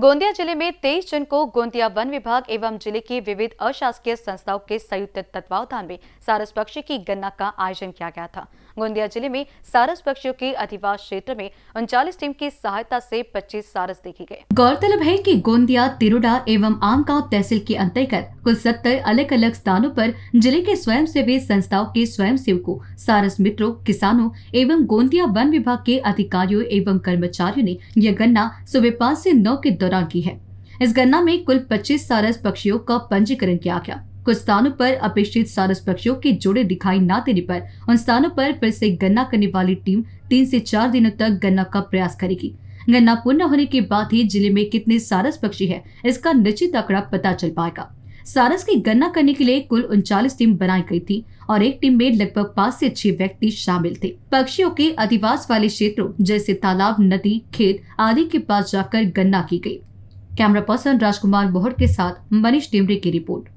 गोंदिया जिले में 23 जून को गोंदिया वन विभाग एवं जिले की विविध अशासकीय संस्थाओं के संयुक्त तत्वावधान में सारस पक्षी की गणना का आयोजन किया गया था गोंदिया जिले में सारस पक्षियों के अधिवास क्षेत्र में उनचालीस टीम की सहायता से 25 सारस देखे गए गौरतलब है कि गोंदिया तिरुडा एवं आमगांव तहसील के अंतर्गत कुल सत्तर अलग अलग स्थानों पर जिले के स्वयं सेवी संस्थाओं के स्वयं सेवकों सारस मित्रों किसानों एवं गोंदिया वन विभाग के अधिकारियों एवं कर्मचारियों ने यह गणना सुबह पाँच ऐसी नौ के दौरान की है इस गणना में कुल 25 सारस पक्षियों का पंजीकरण किया गया कुछ स्थानों पर अपेक्षित सारस पक्षियों के जोड़े दिखाई न देने पर उन स्थानों पर फिर से गन्ना करने वाली टीम तीन से चार दिनों तक गन्ना का प्रयास करेगी गन्ना पूर्ण होने के बाद ही जिले में कितने सारस पक्षी है इसका निश्चित आंकड़ा पता चल पाएगा सारस की गणना करने के लिए कुल उनचालीस टीम बनाई गई थी और एक टीम में लगभग पाँच से छह व्यक्ति शामिल थे पक्षियों के अधिवास वाले क्षेत्रों जैसे तालाब नदी खेत आदि के पास जाकर गणना की गई कैमरा पर्सन राजकुमार मोहर के साथ मनीष टिमरे की रिपोर्ट